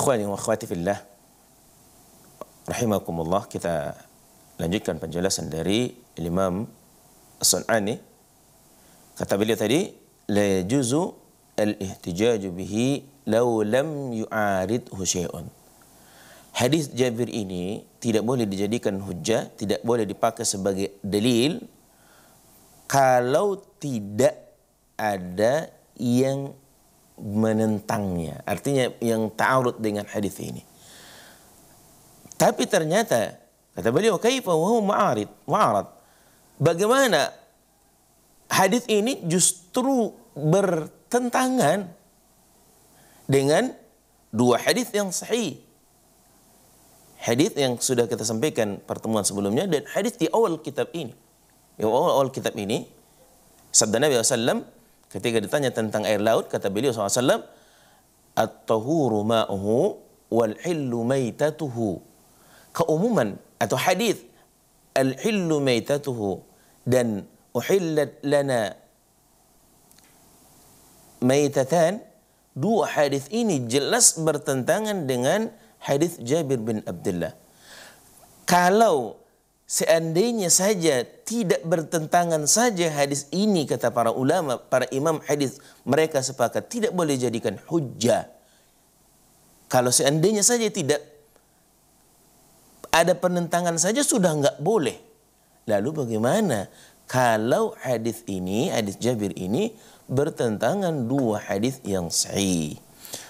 Ikhwani wa akhwati fillah rahimakumullah kita lanjutkan penjelasan dari Imam As-Sun'ani kata beliau tadi la yajuzu al-ihtijaju bihi Lau lam yu'arid husya'un Hadis Jabir ini tidak boleh dijadikan hujah, tidak boleh dipakai sebagai dalil kalau tidak ada yang menentangnya. Artinya yang ta'arud dengan hadis ini. Tapi ternyata kata beliau kaifa wa huwa ma'arid, ma'arad. Bagaimana hadis ini justru bertentangan dengan dua hadis yang sahih. Hadis yang sudah kita sampaikan pertemuan sebelumnya dan hadis di awal kitab ini. Di awal, awal kitab ini sabda Nabi SAW Ketika ditanya tentang air laut, kata beliau SAW, At-tahuru ma'uhu wal hillu maitatuhu. Keumuman atau hadis al hillu maitatuhu dan uhillat lana maitatan dua hadis ini jelas bertentangan dengan hadis Jabir bin Abdullah. Kalau seandainya saja tidak bertentangan saja hadis ini kata para ulama, para imam hadis mereka sepakat tidak boleh jadikan hujah. Kalau seandainya saja tidak ada penentangan saja sudah nggak boleh. Lalu bagaimana kalau hadis ini, hadis Jabir ini bertentangan dua hadis yang sahih.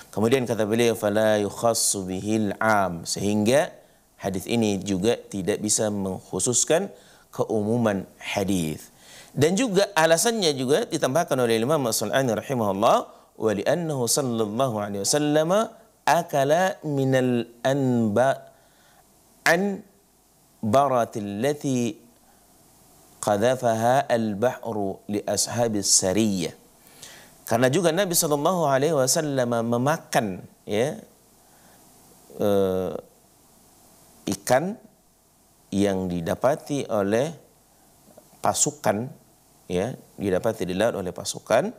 Kemudian kata beliau fala yukhassu bihil am sehingga hadis ini juga tidak bisa mengkhususkan keumuman hadis. Dan juga alasannya juga ditambahkan oleh Imam as rahimahullah wa sallallahu alaihi wasallam akala minal anba an baratil lati qadhafaha al-bahru li ashabis sariyah. Karena juga Nabi Shallallahu Alaihi Wasallam memakan ya uh, ikan yang didapati oleh pasukan ya didapati di laut oleh pasukan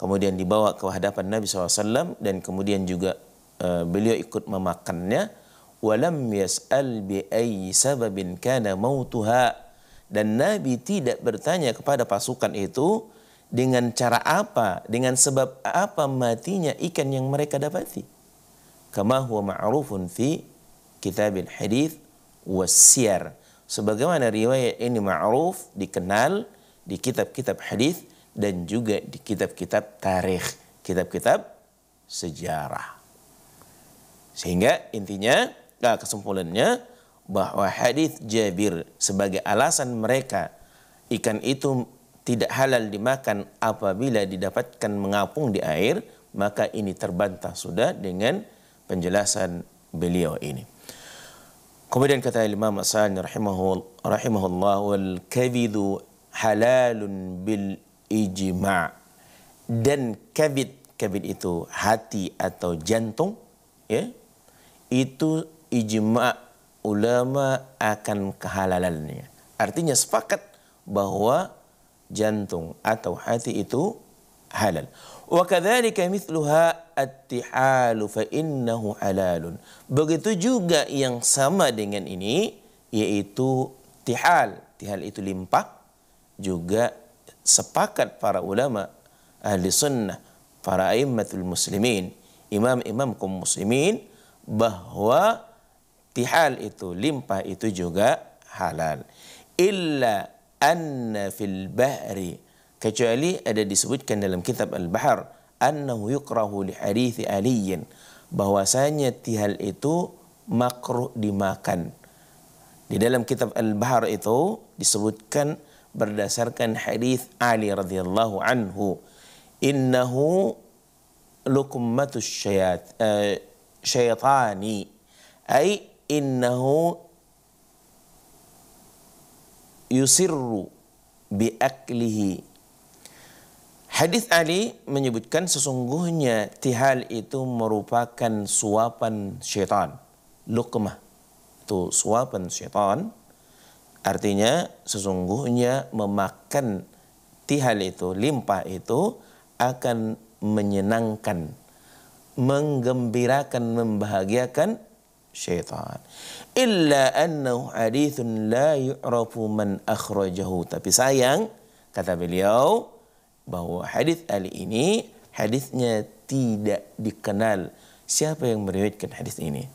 kemudian dibawa ke hadapan Nabi SAW dan kemudian juga uh, beliau ikut memakannya walam yas'al bi ayyi sababin kana mautuha dan Nabi tidak bertanya kepada pasukan itu dengan cara apa dengan sebab apa matinya ikan yang mereka dapati kama huwa ma'rufun fi kitab hadith wasiyar. Sebagaimana riwayat ini ma'ruf, dikenal di kitab-kitab hadith dan juga di kitab-kitab tarikh, kitab-kitab sejarah. Sehingga intinya, nah kesimpulannya bahwa hadith Jabir sebagai alasan mereka ikan itu tidak halal dimakan apabila didapatkan mengapung di air, maka ini terbantah sudah dengan penjelasan beliau ini. Kemudian kata Imam Asani rahimahullah wal kabidhu halalun bil ijma' dan kabid kabid itu hati atau jantung ya itu ijma' ulama akan kehalalannya. Artinya sepakat bahwa jantung atau hati itu halal. Wa kadzalika mithluha Begitu juga yang sama dengan ini yaitu tihal. Tihal itu limpah juga sepakat para ulama ahli sunnah, para aimmatul muslimin, imam-imam kaum muslimin bahwa tihal itu limpah itu juga halal. Illa anna fil bahri kecuali ada disebutkan dalam kitab Al-Bahar annahu yukrahu li harithi aliyin bahwasanya tihal itu makruh dimakan. Di dalam kitab Al-Bahar itu disebutkan berdasarkan hadith Ali radhiyallahu anhu innahu lukumatus syayat uh, eh, syaitani ay innahu yusirru bi aklihi Hadis Ali menyebutkan sesungguhnya tihal itu merupakan suapan syaitan. Luqmah itu suapan syaitan. Artinya sesungguhnya memakan tihal itu, limpah itu akan menyenangkan, menggembirakan, membahagiakan syaitan. Illa annahu hadithun la yu'rafu man akhrajahu. Tapi sayang, kata beliau, bahwa hadis Ali ini hadisnya tidak dikenal siapa yang meriwayatkan hadis ini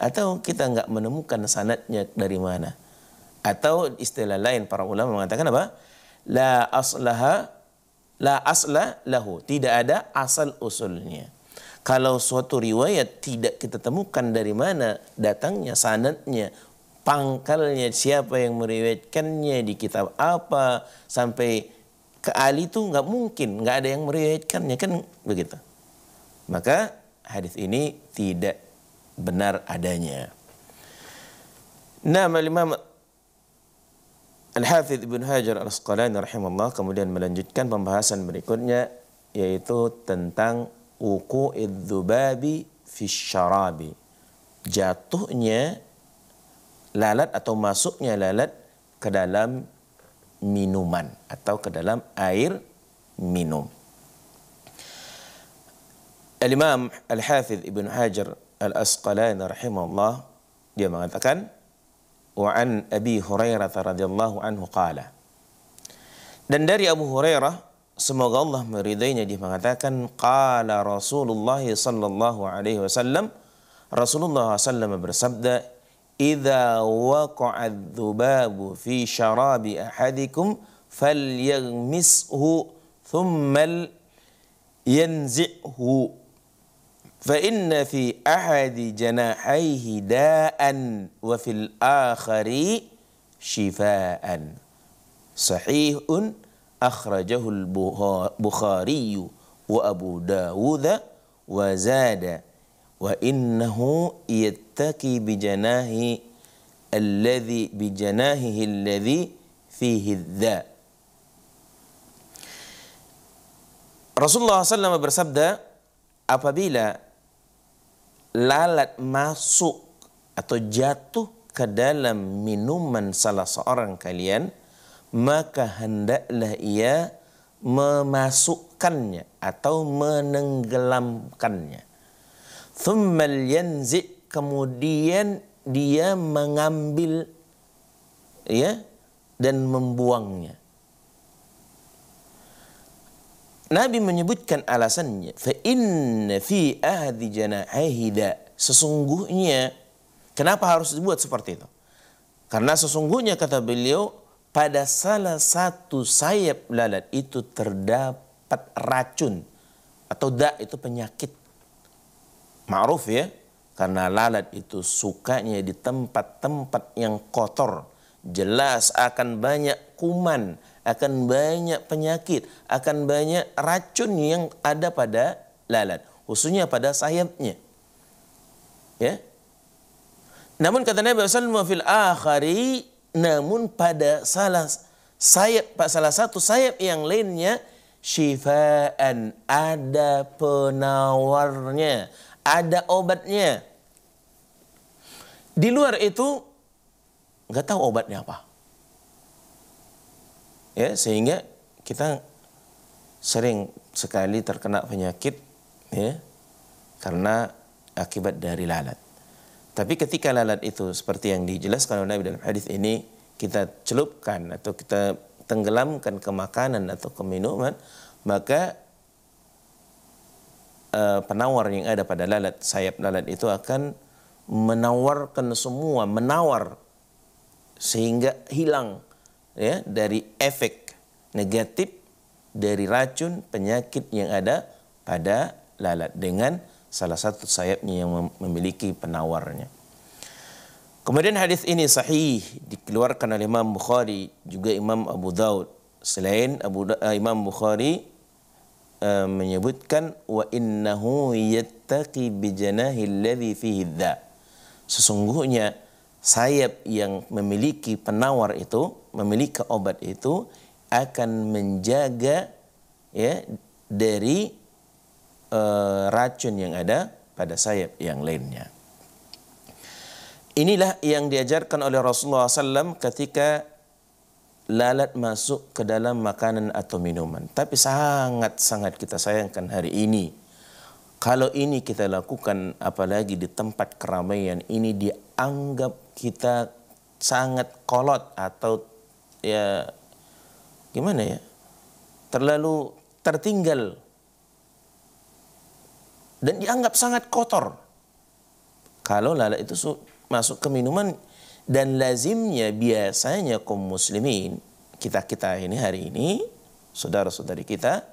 atau kita nggak menemukan sanatnya dari mana atau istilah lain para ulama mengatakan apa la aslaha la asla lahu tidak ada asal usulnya kalau suatu riwayat tidak kita temukan dari mana datangnya sanatnya pangkalnya siapa yang meriwayatkannya di kitab apa sampai ke Ali itu nggak mungkin, nggak ada yang meriwayatkannya kan begitu. Maka hadis ini tidak benar adanya. nama Imam Al-Hafidh Ibn Hajar Al-Asqalani rahimahullah kemudian melanjutkan pembahasan berikutnya yaitu tentang wuqu'id dzubabi fi syarabi. Jatuhnya lalat atau masuknya lalat ke dalam minuman atau ke dalam air minum. Al-Imam Al-Hafidh Ibn Hajar Al-Asqalani rahimahullah dia mengatakan wa an Abi Hurairah radhiyallahu anhu qala dan dari Abu Hurairah semoga Allah meridainya dia mengatakan qala Rasulullah sallallahu alaihi wasallam Rasulullah sallallahu bersabda إذا وقع الذباب في شراب أحدكم فليغمسه ثم ينزعه فإن في أحد جناحيه داء وفي الآخر شفاء صحيح أخرجه البخاري وأبو داود وزاد wa innahu yattaqi janahi alladhi janahihi alladhi fihi dha. Rasulullah SAW bersabda, apabila lalat masuk atau jatuh ke dalam minuman salah seorang kalian, maka hendaklah ia memasukkannya atau menenggelamkannya. Thummal yanzi kemudian dia mengambil ya dan membuangnya. Nabi menyebutkan alasannya, fa inna fi ahdi janahida sesungguhnya kenapa harus dibuat seperti itu? Karena sesungguhnya kata beliau pada salah satu sayap lalat itu terdapat racun atau da itu penyakit Ma'ruf ya, karena lalat itu sukanya di tempat-tempat yang kotor. Jelas akan banyak kuman, akan banyak penyakit, akan banyak racun yang ada pada lalat, khususnya pada sayapnya. Ya. Namun kata Nabi SAW, fil akhari, namun pada salah sayap, pak salah satu sayap yang lainnya, syifaan ada penawarnya ada obatnya. Di luar itu nggak tahu obatnya apa. Ya, sehingga kita sering sekali terkena penyakit ya karena akibat dari lalat. Tapi ketika lalat itu seperti yang dijelaskan oleh Nabi dalam hadis ini kita celupkan atau kita tenggelamkan ke makanan atau ke minuman, maka uh, penawar yang ada pada lalat, sayap lalat itu akan menawarkan semua, menawar sehingga hilang ya dari efek negatif dari racun penyakit yang ada pada lalat dengan salah satu sayapnya yang memiliki penawarnya. Kemudian hadis ini sahih dikeluarkan oleh Imam Bukhari juga Imam Abu Daud. Selain Abu da eh, Imam Bukhari Eh, menyebutkan wa innahu yattaqi bijanahi alladhi fihi dha. Sesungguhnya sayap yang memiliki penawar itu, memiliki obat itu akan menjaga ya dari uh, racun yang ada pada sayap yang lainnya. Inilah yang diajarkan oleh Rasulullah SAW ketika lalat masuk ke dalam makanan atau minuman. Tapi sangat-sangat kita sayangkan hari ini. Kalau ini kita lakukan apalagi di tempat keramaian ini dianggap kita sangat kolot atau ya gimana ya? Terlalu tertinggal dan dianggap sangat kotor. Kalau lalat itu masuk ke minuman dan lazimnya biasanya kaum muslimin kita-kita ini hari ini saudara-saudari kita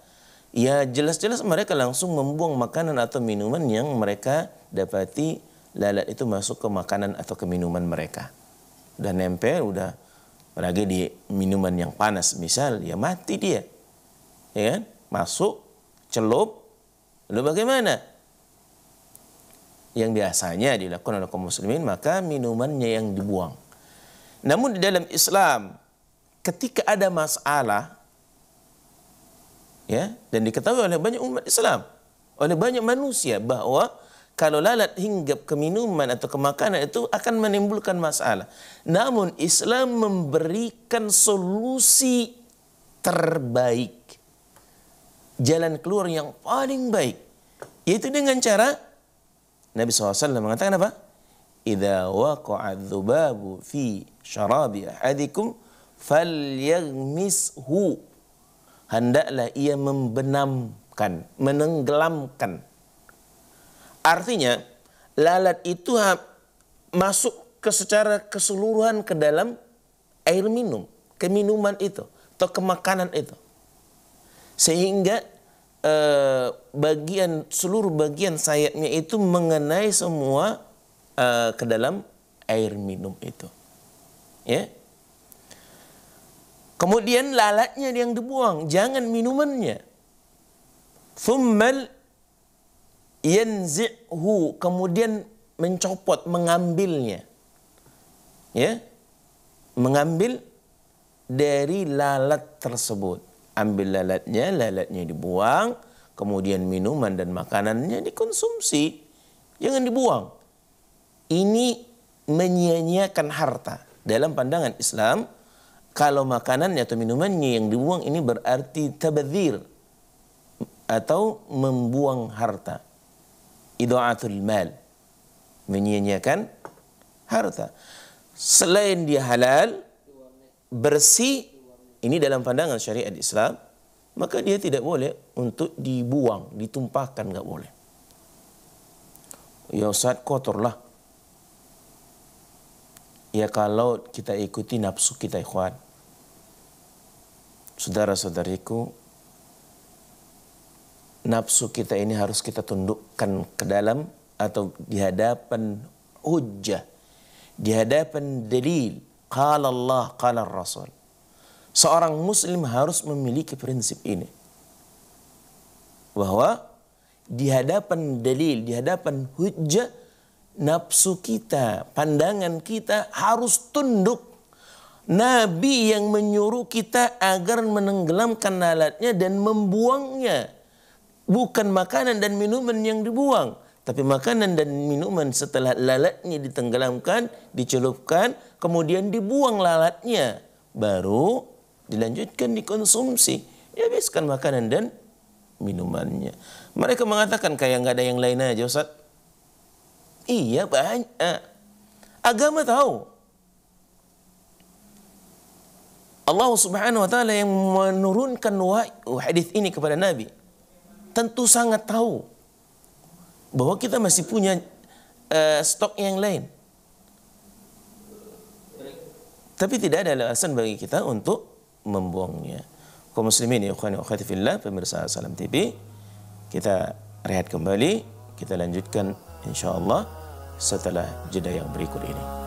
ya jelas-jelas mereka langsung membuang makanan atau minuman yang mereka dapati lalat itu masuk ke makanan atau ke minuman mereka dan nempel udah lagi di minuman yang panas misal ya mati dia ya kan masuk celup lalu bagaimana yang biasanya dilakukan oleh kaum muslimin maka minumannya yang dibuang. Namun di dalam Islam ketika ada masalah ya dan diketahui oleh banyak umat Islam, oleh banyak manusia bahwa kalau lalat hinggap ke minuman atau ke makanan itu akan menimbulkan masalah. Namun Islam memberikan solusi terbaik. Jalan keluar yang paling baik. Yaitu dengan cara Nabi SAW mengatakan apa? Idza waqa'a dhubabu fi syarabi ahadikum falyaghmishu. Hendaklah ia membenamkan, menenggelamkan. Artinya, lalat itu masuk ke secara keseluruhan ke dalam air minum, ke minuman itu atau ke makanan itu. Sehingga Eh, bagian seluruh bagian sayapnya itu mengenai semua uh, ke dalam air minum itu. Ya. Kemudian lalatnya yang dibuang, jangan minumannya. Thummal yanzi'hu, kemudian mencopot, mengambilnya. Ya. Mengambil dari lalat tersebut ambil lalatnya, lalatnya dibuang, kemudian minuman dan makanannya dikonsumsi. Jangan dibuang. Ini menyia-nyiakan harta. Dalam pandangan Islam, kalau makanannya atau minumannya yang dibuang ini berarti tabadzir atau membuang harta. Idu'atul mal. Menyia-nyiakan harta. Selain dia halal, bersih, ini dalam pandangan syariat Islam, maka dia tidak boleh untuk dibuang, ditumpahkan nggak boleh. Ya Ustaz kotor lah. Ya kalau kita ikuti nafsu kita ikhwan. Saudara-saudariku, nafsu kita ini harus kita tundukkan ke dalam atau di hadapan hujjah, di hadapan dalil. Qala Allah, qala Rasul. Seorang muslim harus memiliki prinsip ini. Bahwa di hadapan dalil, di hadapan hujah, nafsu kita, pandangan kita harus tunduk. Nabi yang menyuruh kita agar menenggelamkan lalatnya dan membuangnya. Bukan makanan dan minuman yang dibuang. Tapi makanan dan minuman setelah lalatnya ditenggelamkan, dicelupkan, kemudian dibuang lalatnya. Baru dilanjutkan dikonsumsi, dihabiskan makanan dan minumannya. Mereka mengatakan kayak nggak ada yang lain aja Ustaz. Iya banyak. Agama tahu. Allah Subhanahu wa taala yang menurunkan wahyu ini kepada Nabi tentu sangat tahu bahwa kita masih punya uh, stok yang lain. Tapi tidak ada alasan bagi kita untuk membuangnya. Kaum muslimin ya ikhwan akhwati fillah pemirsa Salam TV. Kita rehat kembali, kita lanjutkan insyaallah setelah jeda yang berikut ini.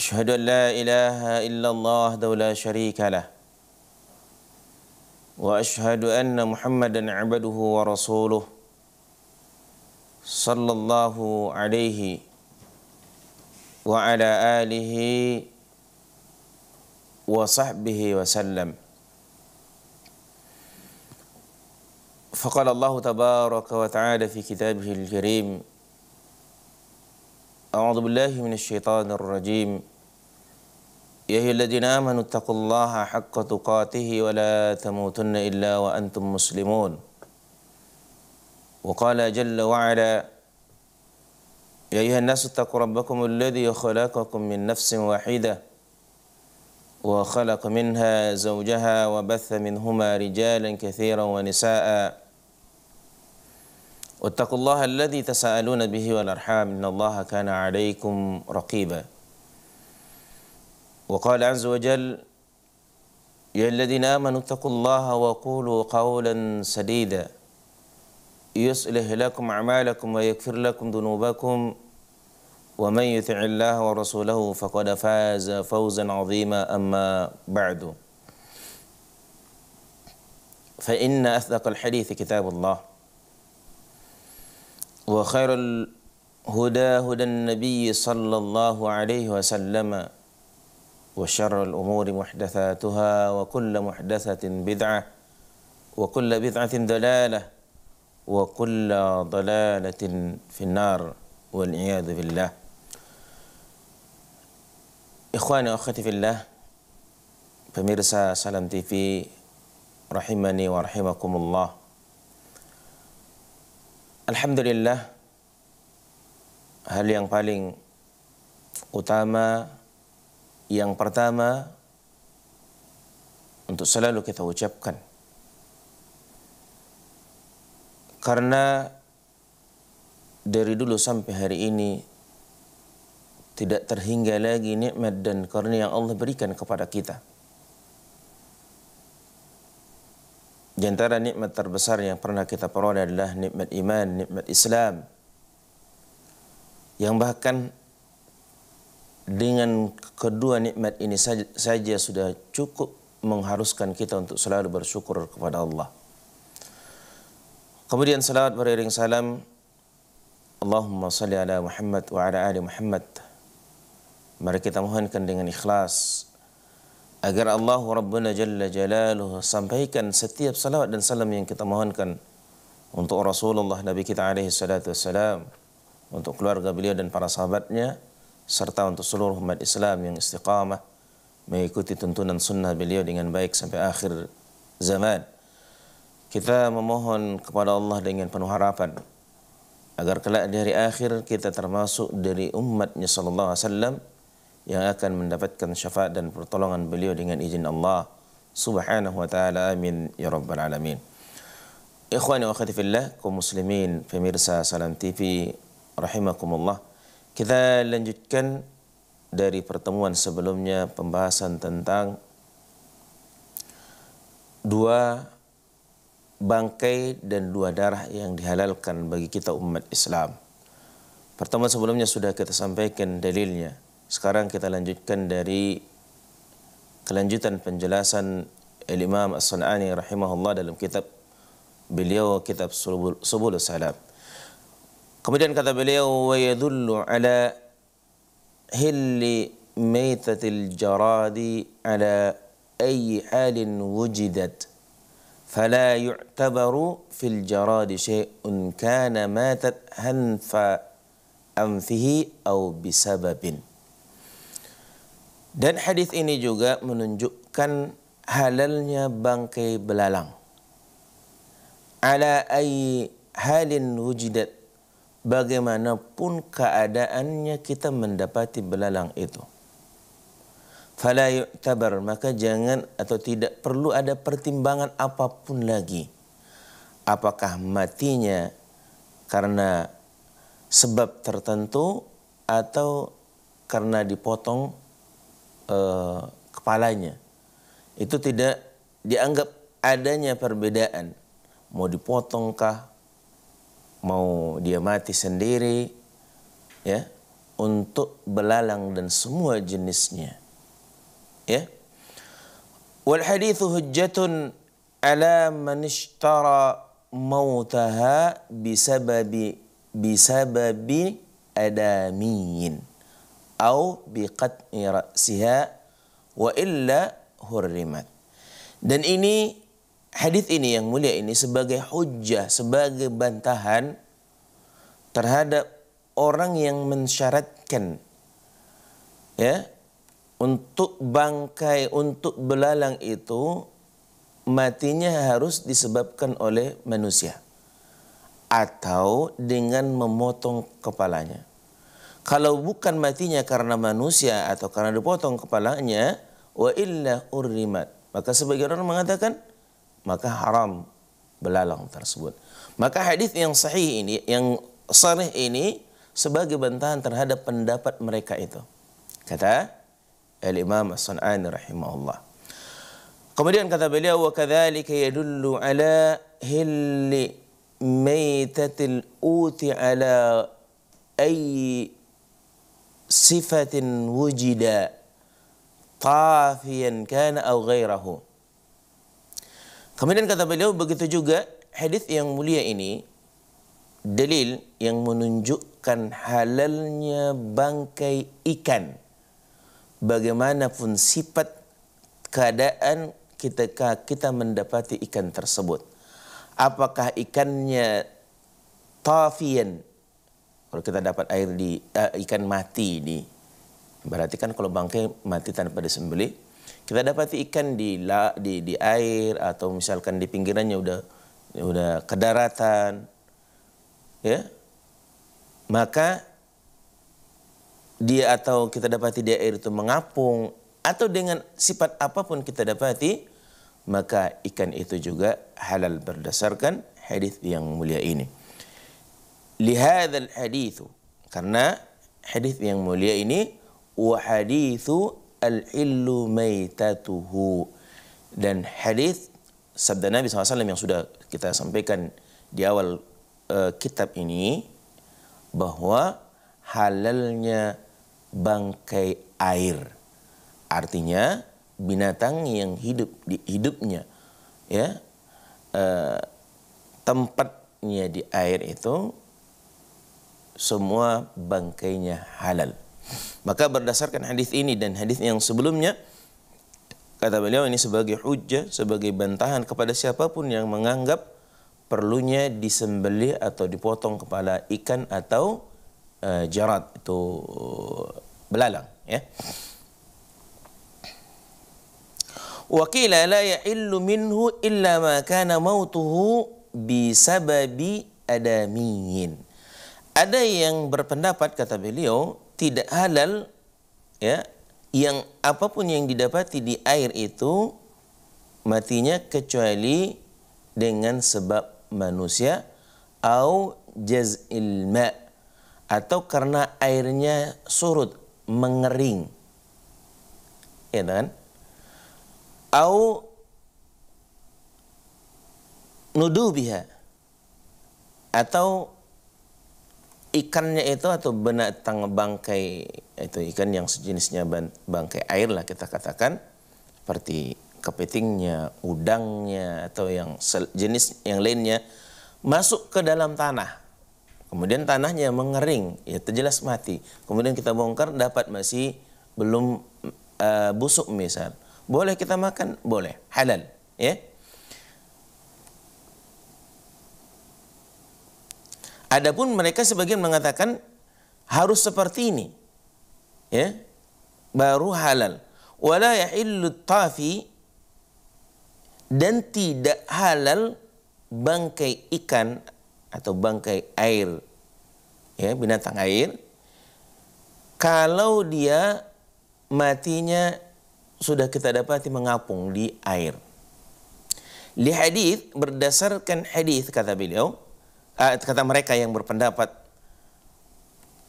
أشهد أن لا إله إلا الله وحده لا شريك له وأشهد أن محمدا عبده ورسوله صلى الله عليه وعلى آله وصحبه وسلم فقال الله تبارك وتعالى في كتابه الكريم أعوذ بالله من الشيطان الرجيم يا أيها الذين آمنوا اتقوا الله حق تقاته ولا تموتن إلا وأنتم مسلمون وقال جل وعلا يا أيها الناس اتقوا ربكم الذي خلقكم من نفس واحدة وخلق منها زوجها وبث منهما رجالا كثيرا ونساء واتقوا الله الذي تساءلون به والأرحام إن الله كان عليكم رقيبا وقال عز وجل يا الذين آمنوا اتقوا الله وقولوا قولا سديدا يصلح لكم أعمالكم ويغفر لكم ذنوبكم ومن يطع الله ورسوله فقد فاز فوزا عظيما أما بعد فإن أصدق الحديث كتاب الله وخير الهدى هدى النبي صلى الله عليه وسلم وشر الأمور محدثاتها وكل محدثة بدعة وكل بدعة دلالة وكل ضلالة في النار والعياذ بالله Ikhwani في الله fillah سلام تي في رحمني ورحمكم الله Alhamdulillah hal yang paling utama yang pertama untuk selalu kita ucapkan karena dari dulu sampai hari ini tidak terhingga lagi nikmat dan karunia yang Allah berikan kepada kita. Di antara nikmat terbesar yang pernah kita peroleh adalah nikmat iman, nikmat Islam. Yang bahkan dengan kedua nikmat ini saja, sudah cukup mengharuskan kita untuk selalu bersyukur kepada Allah. Kemudian salawat beriring salam Allahumma salli ala Muhammad wa ala ali Muhammad. Mari kita mohonkan dengan ikhlas agar Allah Rabbuna Jalla Jalaluhu sampaikan setiap salawat dan salam yang kita mohonkan untuk Rasulullah Nabi kita alaihi salatu wassalam, untuk keluarga beliau dan para sahabatnya, serta untuk seluruh umat Islam yang istiqamah mengikuti tuntunan sunnah beliau dengan baik sampai akhir zaman. Kita memohon kepada Allah dengan penuh harapan agar kelak di hari akhir kita termasuk dari umatnya sallallahu alaihi wasallam yang akan mendapatkan syafaat dan pertolongan beliau dengan izin Allah subhanahu wa ta'ala amin ya rabbal alamin Ikhwani wa akhwati kaum muslimin pemirsa Salam TV rahimakumullah kita lanjutkan dari pertemuan sebelumnya pembahasan tentang dua bangkai dan dua darah yang dihalalkan bagi kita umat Islam. Pertemuan sebelumnya sudah kita sampaikan dalilnya Sekarang kita lanjutkan dari kelanjutan penjelasan Imam as sunani rahimahullah dalam kitab beliau kitab Subul Salam. Kemudian kata beliau wa yadullu ala hilli maitatil jaradi ala ay halin wujidat فلا يعتبر في الجراد شيء كان ماتت هنفا أنفه أو بسبب Dan hadis ini juga menunjukkan halalnya bangkai belalang. Ala ay halin wujidat bagaimanapun keadaannya kita mendapati belalang itu. Fala yu'tabar maka jangan atau tidak perlu ada pertimbangan apapun lagi. Apakah matinya karena sebab tertentu atau karena dipotong eh, kepalanya. Itu tidak dianggap adanya perbedaan. Mau dipotongkah, mau dia mati sendiri, ya, untuk belalang dan semua jenisnya. Ya. Wal hadithu hujjatun ala man ishtara mautaha bisababi bisababi adamiyin au biqat'i ra'siha wa illa hurrimat. Dan ini hadis ini yang mulia ini sebagai hujah, sebagai bantahan terhadap orang yang mensyaratkan ya untuk bangkai untuk belalang itu matinya harus disebabkan oleh manusia atau dengan memotong kepalanya. Kalau bukan matinya karena manusia atau karena dipotong kepalanya, wa illa urrimat. Maka sebagian orang mengatakan, maka haram belalang tersebut. Maka hadis yang sahih ini, yang sahih ini sebagai bantahan terhadap pendapat mereka itu. Kata Al-Imam As-Sun'ani rahimahullah. Kemudian kata beliau wa kadzalika yadullu ala hilli maitatil uti ala ayy sifatin wujida tafiyan kana au ghairahu. Kemudian kata beliau begitu juga hadis yang mulia ini dalil yang menunjukkan halalnya bangkai ikan. Bagaimanapun sifat keadaan kita kita mendapati ikan tersebut. Apakah ikannya tafian kalau kita dapat air di uh, ikan mati di berarti kan kalau bangkai mati tanpa disembelih, kita dapat ikan di la, di di air atau misalkan di pinggirannya udah udah ke daratan. Ya. Maka dia atau kita dapati dia air itu mengapung atau dengan sifat apapun kita dapati maka ikan itu juga halal berdasarkan hadis yang mulia ini lihadzal hadithu karena hadis yang mulia ini wa hadithu al illu maitatuhu dan hadis sabda Nabi SAW yang sudah kita sampaikan di awal uh, kitab ini bahwa halalnya bangkai air artinya binatang yang hidup di hidupnya ya uh, tempatnya di air itu semua bangkainya halal. Maka berdasarkan hadis ini dan hadis yang sebelumnya kata beliau ini sebagai hujah, sebagai bantahan kepada siapapun yang menganggap perlunya disembelih atau dipotong kepala ikan atau uh, jarat itu belalang ya. Wakila la ya'illu minhu illa ma kana mautuhu bisababi adamiyin. Ada yang berpendapat kata beliau tidak halal ya yang apapun yang didapati di air itu matinya kecuali dengan sebab manusia au jaz'il ma atau karena airnya surut mengering ya kan au nudubiha atau ikannya itu atau binatang bangkai itu ikan yang sejenisnya bangkai air lah kita katakan seperti kepitingnya, udangnya atau yang jenis yang lainnya masuk ke dalam tanah. Kemudian tanahnya mengering, ya terjelas mati. Kemudian kita bongkar dapat masih belum uh, busuk misal. Boleh kita makan? Boleh. Halal, ya. Adapun mereka sebagian mengatakan harus seperti ini. Ya. Baru halal. Wala yahillu dan tidak halal bangkai ikan atau bangkai air. Ya, binatang air kalau dia matinya sudah kita dapati mengapung di air. Li hadis berdasarkan hadis kata beliau uh, kata mereka yang berpendapat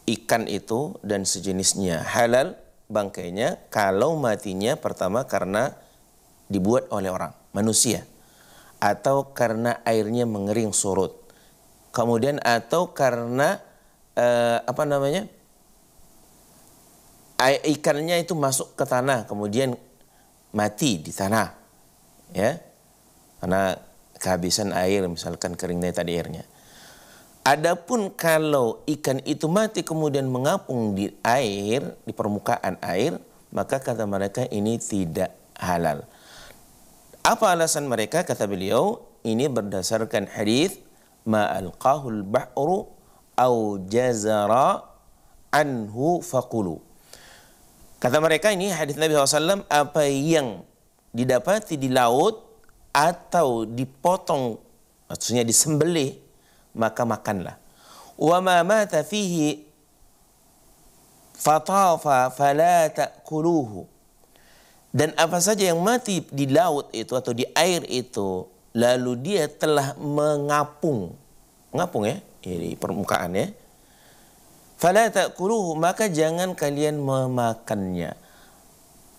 ikan itu dan sejenisnya halal bangkainya kalau matinya pertama karena dibuat oleh orang manusia atau karena airnya mengering surut kemudian atau karena uh, apa namanya ikannya itu masuk ke tanah kemudian mati di tanah ya karena kehabisan air misalkan keringnya tadi airnya Adapun kalau ikan itu mati kemudian mengapung di air, di permukaan air, maka kata mereka ini tidak halal. Apa alasan mereka? Kata beliau, ini berdasarkan hadis ma alqahul bahru au jazara anhu faqulu. Kata mereka ini hadis Nabi SAW apa yang didapati di laut atau dipotong maksudnya disembelih maka makanlah. Wa ma mata fihi fatafa fala ta'kuluhu. Dan apa saja yang mati di laut itu atau di air itu, lalu dia telah mengapung. Mengapung ya, di permukaan ya. Fala ta'kuluhu, maka jangan kalian memakannya.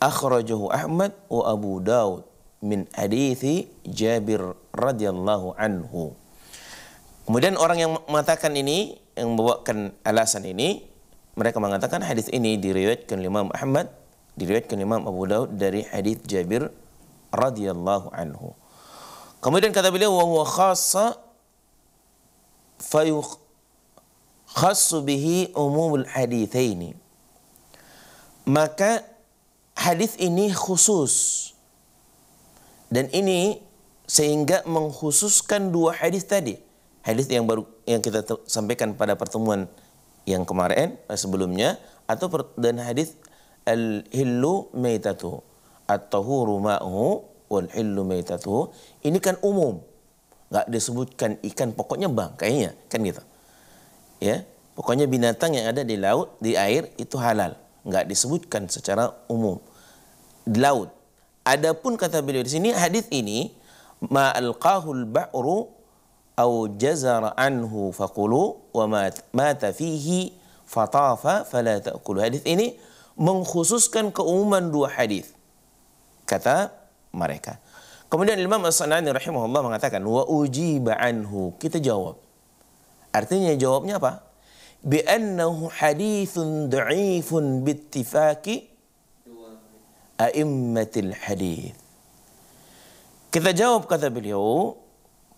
Akhrajahu Ahmad wa Abu Daud min hadithi Jabir radhiyallahu anhu. Kemudian orang yang mengatakan ini, yang membawakan alasan ini, mereka mengatakan hadis ini diriwayatkan oleh Imam Ahmad, diriwayatkan oleh Imam Abu Daud dari hadis Jabir radhiyallahu anhu. Kemudian kata beliau wa huwa khassa khassu bihi umumul hadithaini. Maka hadis ini khusus dan ini sehingga mengkhususkan dua hadis tadi hadis yang baru yang kita sampaikan pada pertemuan yang kemarin eh, sebelumnya atau dan hadis al hillu meitatu atau ma'hu wal hillu meitatu ini kan umum nggak disebutkan ikan pokoknya bang kayaknya kan gitu ya pokoknya binatang yang ada di laut di air itu halal nggak disebutkan secara umum di laut adapun kata beliau di sini hadis ini ma ba'ru au jazara anhu fakulu wa mata fihi fatafa fala ta'kulu. Hadis ini mengkhususkan keumuman dua hadis. Kata mereka. Kemudian Imam As-Sanani rahimahullah mengatakan wa ujiba anhu. Kita jawab. Artinya jawabnya apa? Bi annahu hadithun dha'ifun bittifaqi a'immatil hadith. Kita jawab kata beliau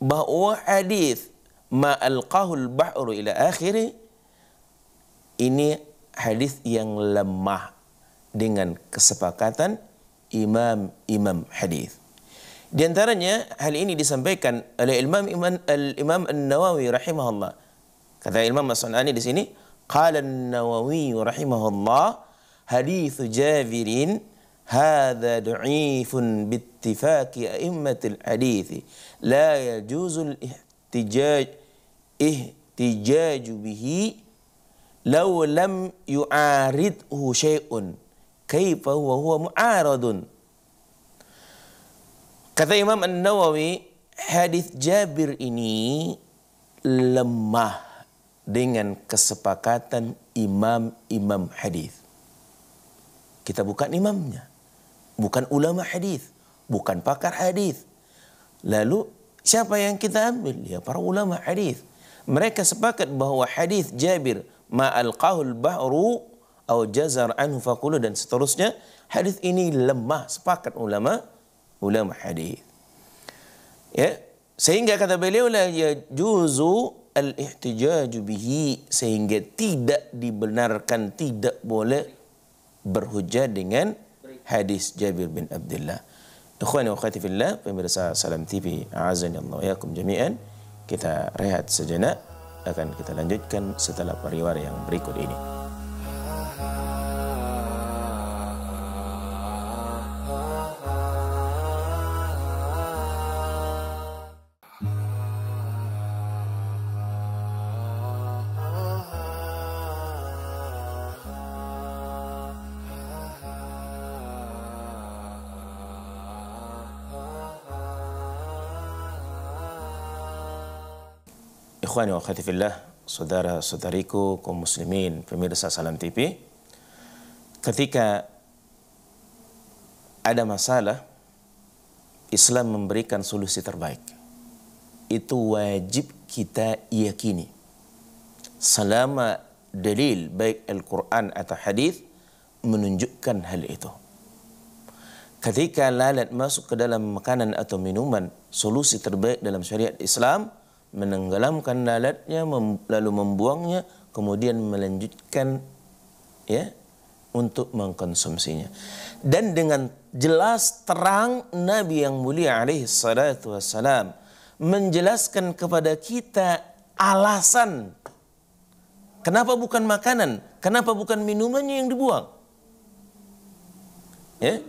bahwa hadis ma alqahul bahru ila akhiri ini hadis yang lemah dengan kesepakatan imam-imam hadis. Di antaranya hal ini disampaikan oleh Imam Iman, Al Imam An-Nawawi rahimahullah. Kata Imam As-Sunani di sini, qala An-Nawawi rahimahullah hadis Jabirin hadza da'ifun bittifaqi a'immatil hadis la yajuzul ihtijaj ihtijaj bihi law lam yu'aridhu syai'un kaifa huwa huwa mu'aradun kata Imam An-Nawawi hadis Jabir ini lemah dengan kesepakatan imam-imam hadis kita bukan imamnya bukan ulama hadis bukan pakar hadis lalu Siapa yang kita ambil? Ya, para ulama hadis. Mereka sepakat bahawa hadis Jabir ma'al qahul bahru atau jazar anhu faqulu dan seterusnya hadis ini lemah sepakat ulama ulama hadis ya sehingga kata beliau la ya juzu al ihtijaj bihi sehingga tidak dibenarkan tidak boleh berhujah dengan hadis Jabir bin Abdullah Ikhwani wa khati fillah, pemirsa Salam TV, azan Allah yakum jami'an. Kita rehat sejenak, akan kita lanjutkan setelah pariwara yang berikut ini. Ikhwani wa khatifillah, saudara-saudariku kaum muslimin, pemirsa Salam TV. Ketika ada masalah, Islam memberikan solusi terbaik. Itu wajib kita yakini. Selama dalil baik Al-Quran atau hadis menunjukkan hal itu. Ketika lalat masuk ke dalam makanan atau minuman, solusi terbaik dalam syariat Islam – menenggelamkan lalatnya mem, lalu membuangnya kemudian melanjutkan ya untuk mengkonsumsinya. Dan dengan jelas terang Nabi yang mulia alaihi salatu wassalam menjelaskan kepada kita alasan kenapa bukan makanan, kenapa bukan minumannya yang dibuang. Ya?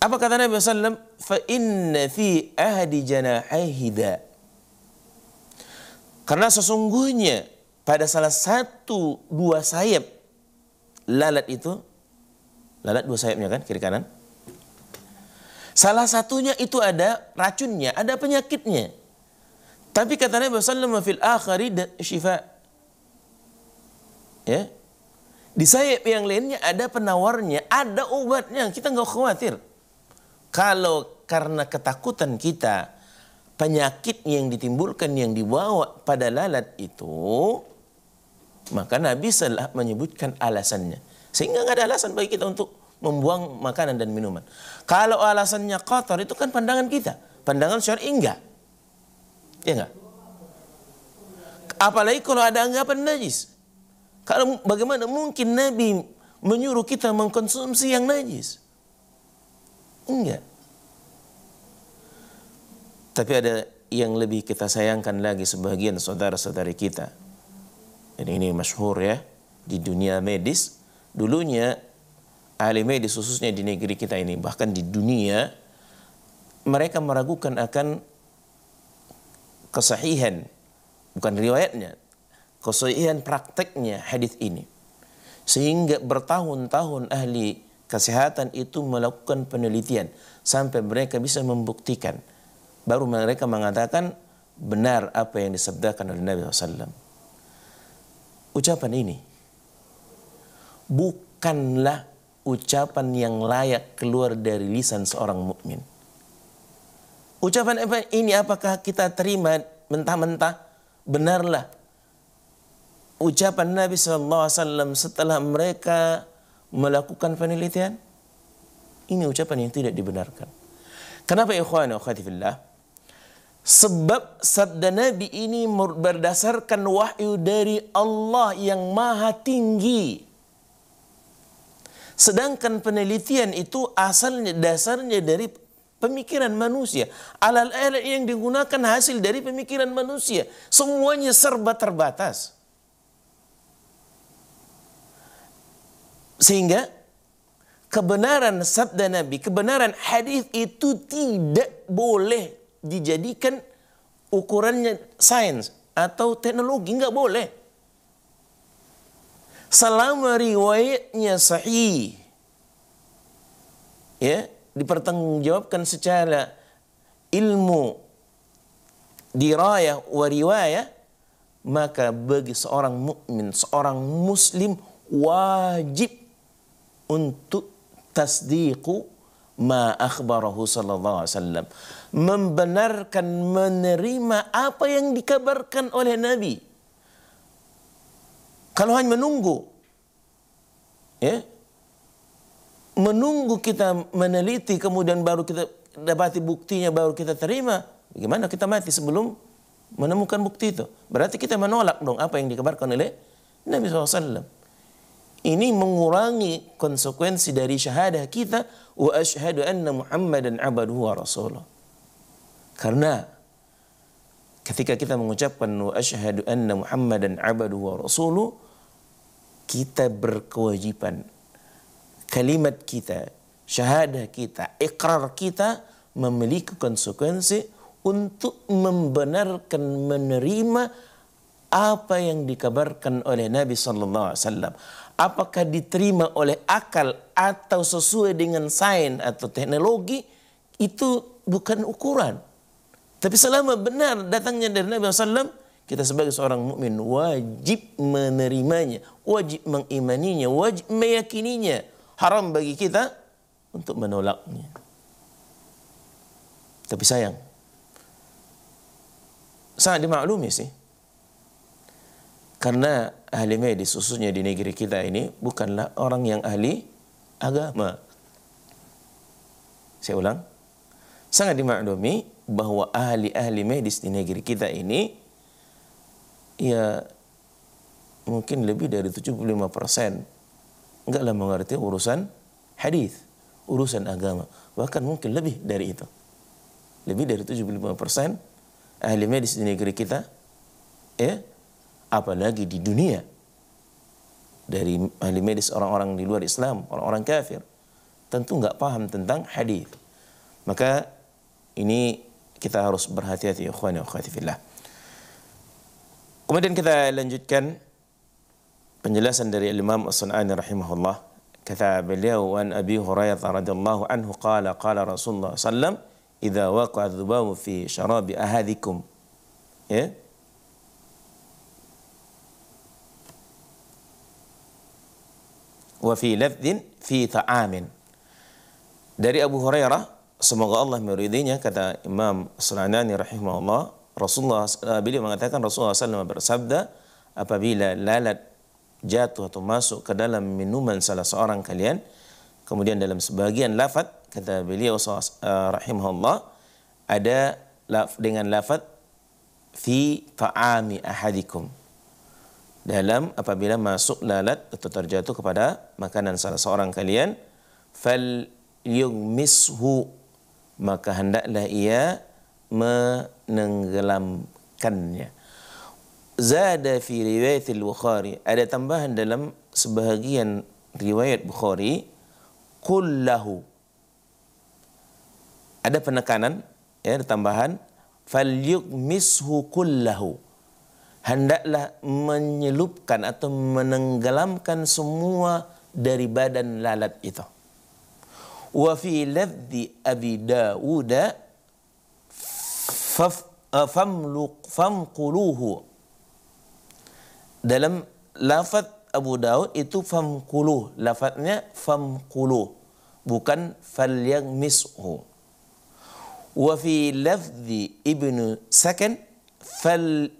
Apa kata Nabi SAW? فَإِنَّ fi أَهْدِ جَنَاحَيْهِدَا Karena sesungguhnya pada salah satu dua sayap lalat itu, lalat dua sayapnya kan, kiri kanan. Salah satunya itu ada racunnya, ada penyakitnya. Tapi kata Nabi SAW fil akhari syifa. Ya. Di sayap yang lainnya ada penawarnya, ada obatnya. Kita nggak khawatir. Kalau karena ketakutan kita, penyakit yang ditimbulkan yang dibawa pada lalat itu, maka Nabi salah menyebutkan alasannya. Sehingga nggak ada alasan bagi kita untuk membuang makanan dan minuman. Kalau alasannya kotor itu kan pandangan kita, pandangan syar'i enggak. Ya enggak? Apalagi kalau ada anggapan najis. Kalau bagaimana mungkin Nabi menyuruh kita mengkonsumsi yang najis? Enggak. Tapi ada yang lebih kita sayangkan lagi sebagian saudara-saudari kita. Dan ini masyhur ya di dunia medis. Dulunya ahli medis khususnya di negeri kita ini bahkan di dunia mereka meragukan akan kesahihan bukan riwayatnya kesahihan prakteknya hadis ini sehingga bertahun-tahun ahli kesehatan itu melakukan penelitian sampai mereka bisa membuktikan. Baru mereka mengatakan benar apa yang disabdakan oleh Nabi SAW. Ucapan ini bukanlah ucapan yang layak keluar dari lisan seorang mukmin. Ucapan apa ini apakah kita terima mentah-mentah? Benarlah ucapan Nabi SAW setelah mereka melakukan penelitian? Ini ucapan yang tidak dibenarkan. Kenapa ikhwan fillah? Sebab sabda Nabi ini berdasarkan wahyu dari Allah yang maha tinggi. Sedangkan penelitian itu asalnya dasarnya dari pemikiran manusia. Alat-alat yang digunakan hasil dari pemikiran manusia. Semuanya serba terbatas. Sehingga kebenaran sabda Nabi, kebenaran hadis itu tidak boleh dijadikan ukurannya sains atau teknologi, nggak boleh. Selama riwayatnya sahih, ya dipertanggungjawabkan secara ilmu dirayah wa riwayah maka bagi seorang mukmin seorang muslim wajib untuk tasdiqu ma akhbarahu sallallahu alaihi wasallam membenarkan menerima apa yang dikabarkan oleh nabi kalau hanya menunggu ya menunggu kita meneliti kemudian baru kita dapati buktinya baru kita terima bagaimana kita mati sebelum menemukan bukti itu berarti kita menolak dong apa yang dikabarkan oleh Nabi SAW ini mengurangi konsekuensi dari syahadah kita wa asyhadu anna Muhammadan abduhu wa rasuluh. Karena ketika kita mengucapkan wa asyhadu anna Muhammadan abduhu wa rasuluh kita berkewajiban kalimat kita, syahadah kita, ikrar kita memiliki konsekuensi untuk membenarkan menerima apa yang dikabarkan oleh Nabi sallallahu alaihi wasallam, apakah diterima oleh akal atau sesuai dengan sains atau teknologi itu bukan ukuran. Tapi selama benar datangnya dari Nabi SAW, kita sebagai seorang mukmin wajib menerimanya, wajib mengimaninya, wajib meyakininya. Haram bagi kita untuk menolaknya. Tapi sayang, sangat dimaklumi sih. Karena ahli medis khususnya di negeri kita ini bukanlah orang yang ahli agama. Saya ulang. Sangat dimaklumi bahwa ahli-ahli medis di negeri kita ini ya mungkin lebih dari 75 persen enggaklah mengerti urusan hadis, urusan agama. Bahkan mungkin lebih dari itu. Lebih dari 75 persen ahli medis di negeri kita ya apalagi di dunia dari ahli medis orang-orang di luar Islam, orang-orang kafir, tentu nggak paham tentang hadis. Maka ini kita harus berhati-hati ya wa fillah. Kemudian kita lanjutkan penjelasan dari Imam As-Sun'ani rahimahullah. Kata beliau an Abi Hurairah radhiyallahu anhu qala qala Rasulullah sallam idza waqa'a dhubabu fi sharabi ahadikum. Ya, wa fi lafdin fi ta'amin. Dari Abu Hurairah, semoga Allah meridhinya, kata Imam Sanani rahimahullah, Rasulullah eh, beliau mengatakan Rasulullah SAW bersabda, apabila lalat jatuh atau masuk ke dalam minuman salah seorang kalian, kemudian dalam sebagian lafat, kata beliau uh, rahimahullah, ada laf, dengan lafat, fi ta'ami ahadikum dalam apabila masuk lalat atau terjatuh kepada makanan salah seorang kalian fal yugmishu maka hendaklah ia menenggelamkannya zada fi riwayat al-bukhari ada tambahan dalam sebahagian riwayat bukhari kullahu ada penekanan ya ada tambahan fal yugmishu kullahu hendaklah menyelupkan atau menenggelamkan semua dari badan lalat itu. Wa fi lafzi Abi Dawud eh, famquluhu dalam lafaz Abu Daud itu famquluh lafaznya famquluh bukan falyagmishu wa fi lafzi Ibnu Sakan fal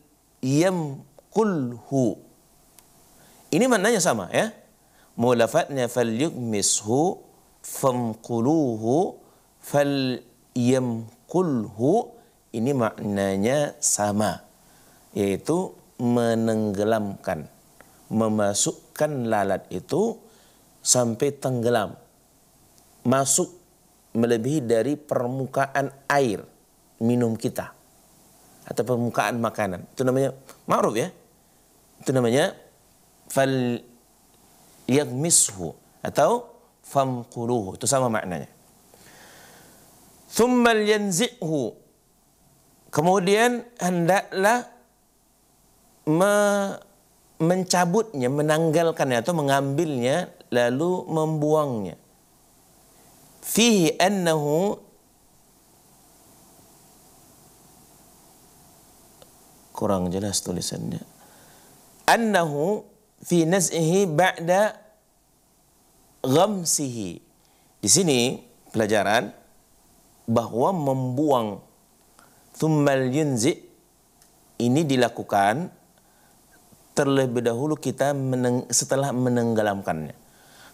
yamkulhu. Ini maknanya sama ya. Mulafatnya fal yukmishu famkuluhu fal yamkulhu. Ini maknanya sama. Yaitu menenggelamkan. Memasukkan lalat itu sampai tenggelam. Masuk melebihi dari permukaan air minum kita atau permukaan makanan. Itu namanya ma'ruf ya. Itu namanya fal yagmishu atau famquluhu. Itu sama maknanya. Thumma yanzi'hu. Kemudian hendaklah me mencabutnya, menanggalkannya atau mengambilnya lalu membuangnya. Fihi annahu kurang jelas tulisannya annahu fi naz'ihi ba'da ghamsihi di sini pelajaran bahwa membuang thummal yunzi ini dilakukan terlebih dahulu kita meneng, setelah menenggelamkannya.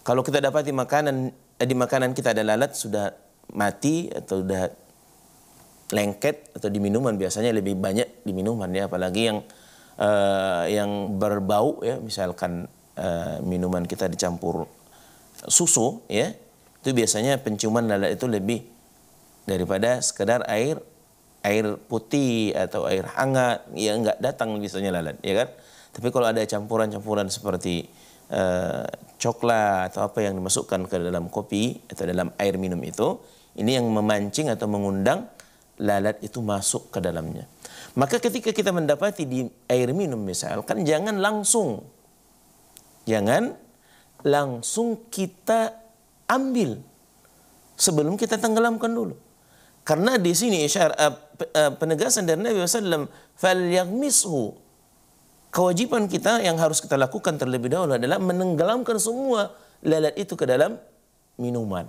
Kalau kita dapati makanan eh, di makanan kita ada lalat sudah mati atau sudah lengket atau di minuman biasanya lebih banyak di minuman ya apalagi yang uh, yang berbau ya misalkan uh, minuman kita dicampur susu ya itu biasanya penciuman lalat itu lebih daripada sekedar air air putih atau air hangat ya nggak datang biasanya lalat ya kan tapi kalau ada campuran-campuran seperti uh, coklat atau apa yang dimasukkan ke dalam kopi atau dalam air minum itu ini yang memancing atau mengundang lalat itu masuk ke dalamnya. Maka ketika kita mendapati di air minum misalkan jangan langsung jangan langsung kita ambil sebelum kita tenggelamkan dulu. Karena di sini isyar, eh, eh, penegasan dari Nabi fal yagmishu. Kewajiban kita yang harus kita lakukan terlebih dahulu adalah menenggelamkan semua lalat itu ke dalam minuman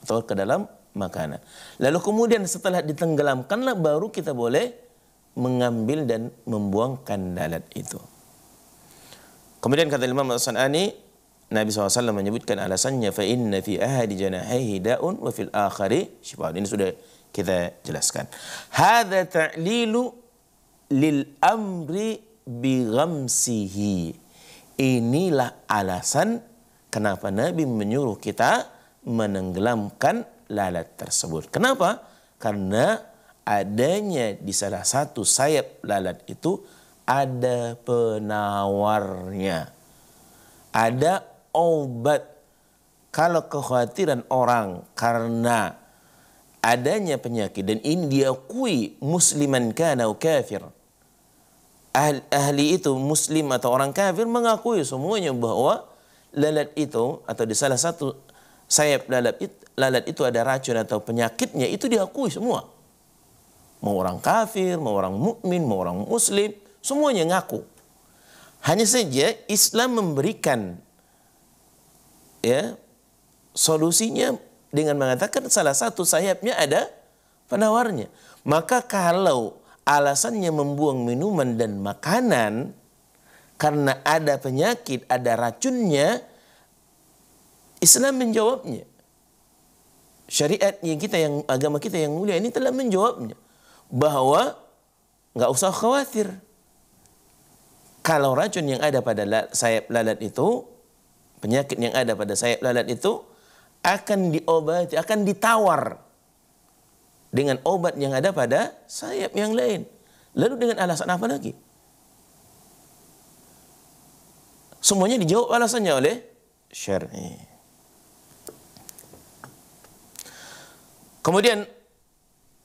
atau ke dalam makanan. Lalu kemudian setelah ditenggelamkanlah baru kita boleh mengambil dan membuang kandalat itu. Kemudian kata Imam As-Sanani, Nabi SAW menyebutkan alasannya, فَإِنَّ فِي أَهَدِ جَنَاهَيْهِ دَاءٌ وَفِي الْآخَرِ شِفَاءٌ. Ini sudah kita jelaskan. هَذَا تَعْلِيلُ لِلْأَمْرِ بِغَمْسِهِ Inilah alasan kenapa Nabi menyuruh kita menenggelamkan lalat tersebut. Kenapa? Karena adanya di salah satu sayap lalat itu ada penawarnya. Ada obat. Kalau kekhawatiran orang karena adanya penyakit dan ini diakui musliman kana kafir. Ahli, ahli itu muslim atau orang kafir mengakui semuanya bahwa lalat itu atau di salah satu sayap lalat itu, lalat itu ada racun atau penyakitnya itu diakui semua. Mau orang kafir, mau orang mukmin, mau orang muslim, semuanya ngaku. Hanya saja Islam memberikan ya solusinya dengan mengatakan salah satu sayapnya ada penawarnya. Maka kalau alasannya membuang minuman dan makanan karena ada penyakit, ada racunnya, Islam menjawabnya. Syariat yang kita yang agama kita yang mulia ini telah menjawabnya bahwa nggak usah khawatir. Kalau racun yang ada pada sayap lalat itu, penyakit yang ada pada sayap lalat itu akan diobati, akan ditawar dengan obat yang ada pada sayap yang lain. Lalu dengan alasan apa lagi? Semuanya dijawab alasannya oleh syariat. Kemudian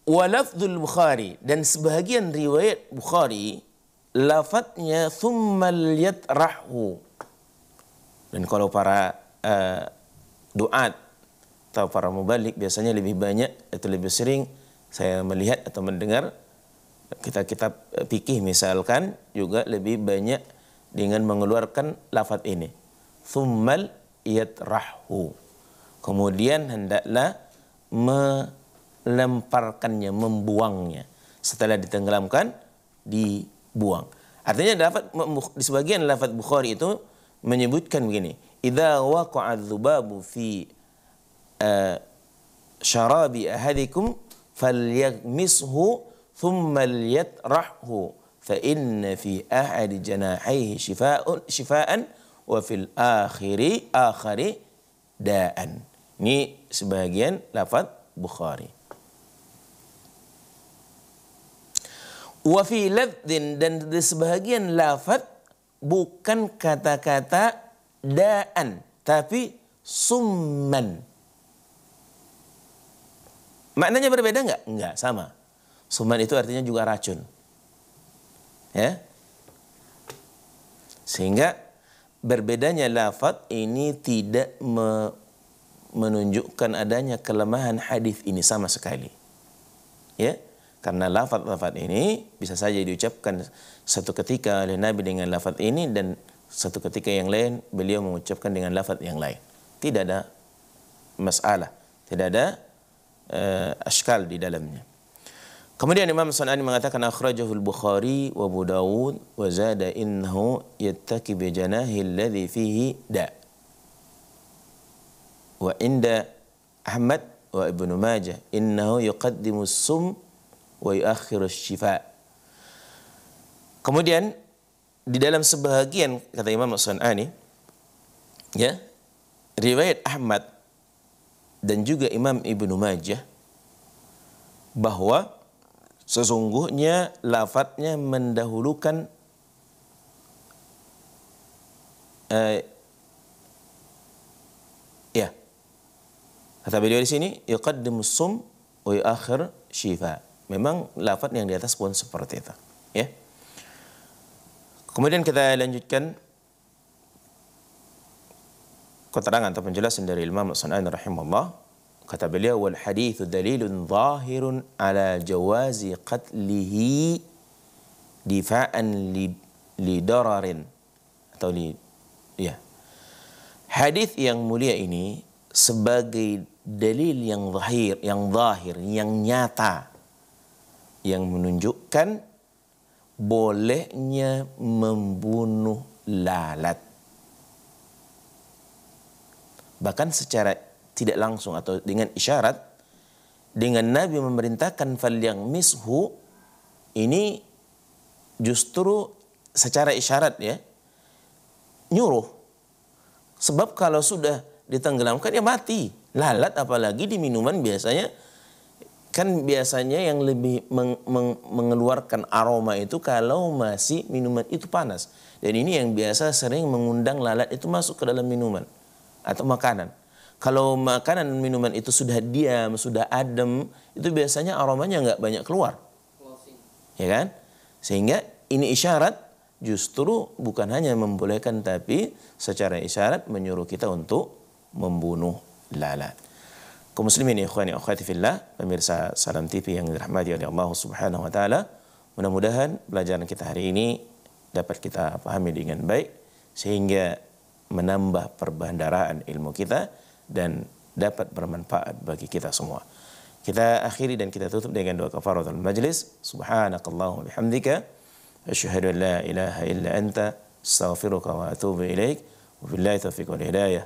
walafdul Bukhari dan sebagian riwayat Bukhari lafadznya thummal yatrahu. Dan kalau para uh, duat atau para mubalik biasanya lebih banyak atau lebih sering saya melihat atau mendengar kita kitab eh, fikih misalkan juga lebih banyak dengan mengeluarkan lafadz ini. Thummal yatrahu. Kemudian hendaklah melemparkannya, membuangnya. Setelah ditenggelamkan, dibuang. Artinya dapat di sebagian lafaz Bukhari itu menyebutkan begini, "Idza waqa'a dzubabu fi uh, syarabi ahadikum falyagmishu thumma liyatrahu fa inna fi ahad janahihi shifa'un shifa'an wa fil akhiri akhari da'an." Ini sebagian lafaz Bukhari. Wa fi dan di sebagian lafaz bukan kata-kata da'an tapi summan. Maknanya berbeda nggak? Nggak, sama. Summan itu artinya juga racun. Ya. Sehingga berbedanya lafaz ini tidak me menunjukkan adanya kelemahan hadis ini sama sekali. Ya, karena lafaz-lafaz ini bisa saja diucapkan satu ketika oleh Nabi dengan lafaz ini dan satu ketika yang lain beliau mengucapkan dengan lafaz yang lain. Tidak ada masalah, tidak ada uh, askal di dalamnya. Kemudian Imam Sunani mengatakan akhrajahu al-Bukhari wa Abu Dawud wa zada innahu yattaki bi janahi alladhi fihi da wa inda Ahmad wa Ibnu Majah innahu yuqaddimu sum wa yuakhiru syifa kemudian di dalam sebahagian kata Imam Sunani ya riwayat Ahmad dan juga Imam Ibnu Majah bahwa sesungguhnya lafadznya mendahulukan eh, Kata beliau di sini, yuqaddimu sum wa akhir syifa. Memang lafaz yang di atas pun seperti itu, ya. Kemudian kita lanjutkan keterangan atau penjelasan dari Imam Sunan rahimahullah. Kata beliau, wal hadithu dalilun zahirun ala jawazi qatlihi difa'an li, li dararin. Atau li, ya. Hadith yang mulia ini sebagai dalil yang zahir, yang zahir, yang nyata yang menunjukkan bolehnya membunuh lalat. Bahkan secara tidak langsung atau dengan isyarat dengan Nabi memerintahkan fal yang mishu ini justru secara isyarat ya nyuruh sebab kalau sudah ditenggelamkan ya mati lalat apalagi di minuman biasanya kan biasanya yang lebih meng, meng, mengeluarkan aroma itu kalau masih minuman itu panas dan ini yang biasa sering mengundang lalat itu masuk ke dalam minuman atau makanan kalau makanan minuman itu sudah diam sudah adem itu biasanya aromanya nggak banyak keluar ya kan sehingga ini isyarat justru bukan hanya membolehkan tapi secara isyarat menyuruh kita untuk membunuh lala. ini, muslimin ikhwani akhwati fillah, pemirsa Salam TV yang dirahmati oleh Allah Subhanahu wa taala. Mudah-mudahan pelajaran kita hari ini dapat kita pahami dengan baik sehingga menambah perbandaraan ilmu kita dan dapat bermanfaat bagi kita semua. Kita akhiri dan kita tutup dengan doa kafaratul majlis. Subhanakallahumma bihamdika asyhadu an la ilaha illa anta astaghfiruka wa atubu ilaik. Wabillahi taufiq wal hidayah.